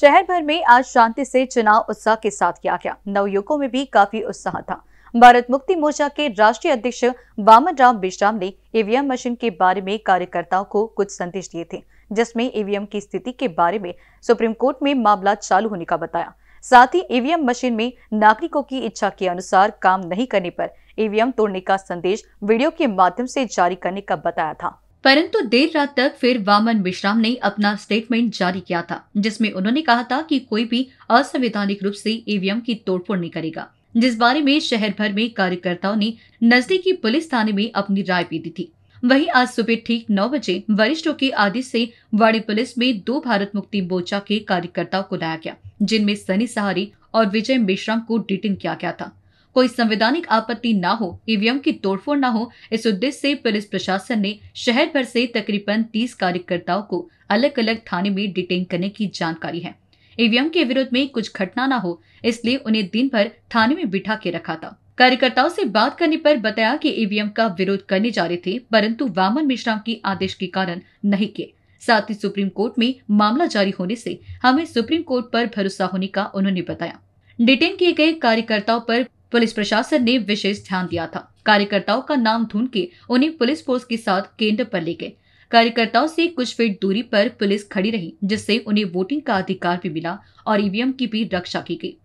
शहर भर में आज शांति से चुनाव उत्साह के साथ किया गया नवयुवकों में भी काफी उत्साह था भारत मुक्ति मोर्चा के राष्ट्रीय अध्यक्ष बामन राम बिश्राम ने ईवीएम मशीन के बारे में कार्यकर्ताओं को कुछ संदेश दिए थे जिसमें ईवीएम की स्थिति के बारे में सुप्रीम कोर्ट में मामला चालू होने का बताया साथ ही ईवीएम मशीन में नागरिकों की इच्छा के अनुसार काम नहीं करने पर ईवीएम तोड़ने का संदेश वीडियो के माध्यम से जारी करने का बताया था परंतु देर रात तक फिर वामन मिश्राम ने अपना स्टेटमेंट जारी किया था जिसमें उन्होंने कहा था कि कोई भी असंवैधानिक रूप से ईवीएम की तोड़फोड़ नहीं करेगा जिस बारे में शहर भर में कार्यकर्ताओं ने नजदीकी पुलिस थाने में अपनी राय भी दी थी वहीं आज सुबह ठीक नौ बजे वरिष्ठों के आदेश से वाड़ी पुलिस में दो भारत मुक्ति मोर्चा के कार्यकर्ताओं को लाया गया जिनमें सनी सहारी और विजय मिश्राम को डिटेन किया गया था कोई संवैधानिक आपत्ति न हो ईवीएम की तोड़फोड़ न हो इस उद्देश्य से पुलिस प्रशासन ने शहर भर से तकरीबन तीस कार्यकर्ताओं को अलग अलग थाने में डिटेन करने की जानकारी है ईवीएम के विरोध में कुछ घटना न हो इसलिए उन्हें दिन भर थाने में बिठा के रखा था कार्यकर्ताओं से बात करने पर बताया कि ईवीएम का विरोध करने जा रहे थे परंतु वामन मिश्रा की आदेश के कारण नहीं किए साथ ही सुप्रीम कोर्ट में मामला जारी होने से हमें सुप्रीम कोर्ट पर भरोसा होने का उन्होंने बताया डिटेन किए गए कार्यकर्ताओं पर पुलिस प्रशासन ने विशेष ध्यान दिया था कार्यकर्ताओं का नाम ढूंढ के उन्हें पुलिस फोर्स के साथ केंद्र पर ले गए कार्यकर्ताओं से कुछ फीट दूरी पर पुलिस खड़ी रही जिससे उन्हें वोटिंग का अधिकार भी मिला और ईवीएम की भी रक्षा की गई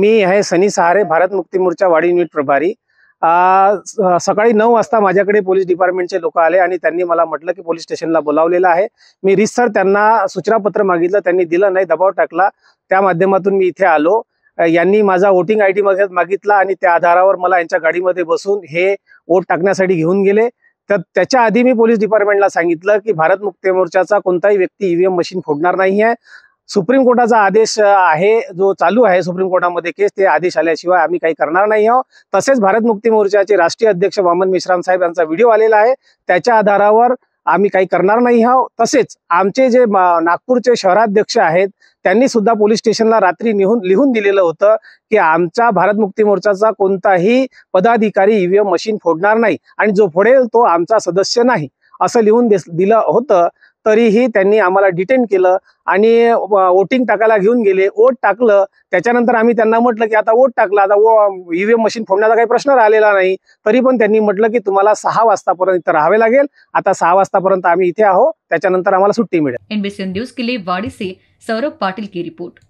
मी है सनी सहारे भारत मुक्ति मोर्चा वाडी युनिट प्रभारी नौ वजता मजाक पोलिस डिपार्टमेंट डिपार्टमेंटचे लोक आले आणि मटल कि पोलिस की पोलीस बोलाव है मैं मी रिसर पत्र सूचनापत्र मागितलं त्यांनी दबाव टाकला मैं इधे मी आलो यांनी माझा वोटिंग आय डी मागितला आणि त्या आधारावर मला यांच्या गाडीमध्ये बसून हे वोट टाकण्यासाठी घेऊन गेले तर त्याच्या आधी मी पोलीस डिपार्टमेंटला सांगितलं की भारत मुक्ती मोर्चाचा कोणताही व्यक्ती ईव्हीएम e मशीन फोडणार नाही आहे सुप्रीम कोर्टाचा आदेश आहे जो चालू आहे सुप्रीम कोर्टामध्ये केस ते आदेश आल्याशिवाय आम्ही काही करणार नाही आहोत तसेच भारत मुक्ती मोर्चाचे राष्ट्रीय अध्यक्ष वामन मिश्राम साहेब यांचा व्हिडिओ आलेला आहे त्याच्या आधारावर आम्ही काही करणार नाही आहोत तसेच आमचे जे नागपूरचे शहराध्यक्ष आहेत त्यांनी सुद्धा पोलीस स्टेशनला रात्री लिहून लिहून दिलेलं होतं की आमच्या भारत मुक्ती मोर्चाचा कोणताही पदाधिकारी ईव्हीएम मशीन फोडणार नाही आणि जो फोडेल तो आमचा सदस्य नाही असं लिहून दिलं होतं तरीही त्यांनी आम्हाला डिटेन केलं आणि वोटिंग टाकायला घेऊन गेले वोट टाकलं त्याच्यानंतर आम्ही त्यांना म्हटलं की आता वोट टाकलं आता वो ईव्हीएम मशीन फोडण्याचा काही प्रश्न राहिलेला नाही तरी पण त्यांनी म्हटलं की तुम्हाला सहा वाजतापर्यंत इथं राहावे लागेल आता सहा वाजतापर्यंत आम्ही इथे आहोत त्याच्यानंतर आम्हाला सुट्टी मिळेल एनबीसी न्यूज के लिए सौरभ पाटील की रिपोर्ट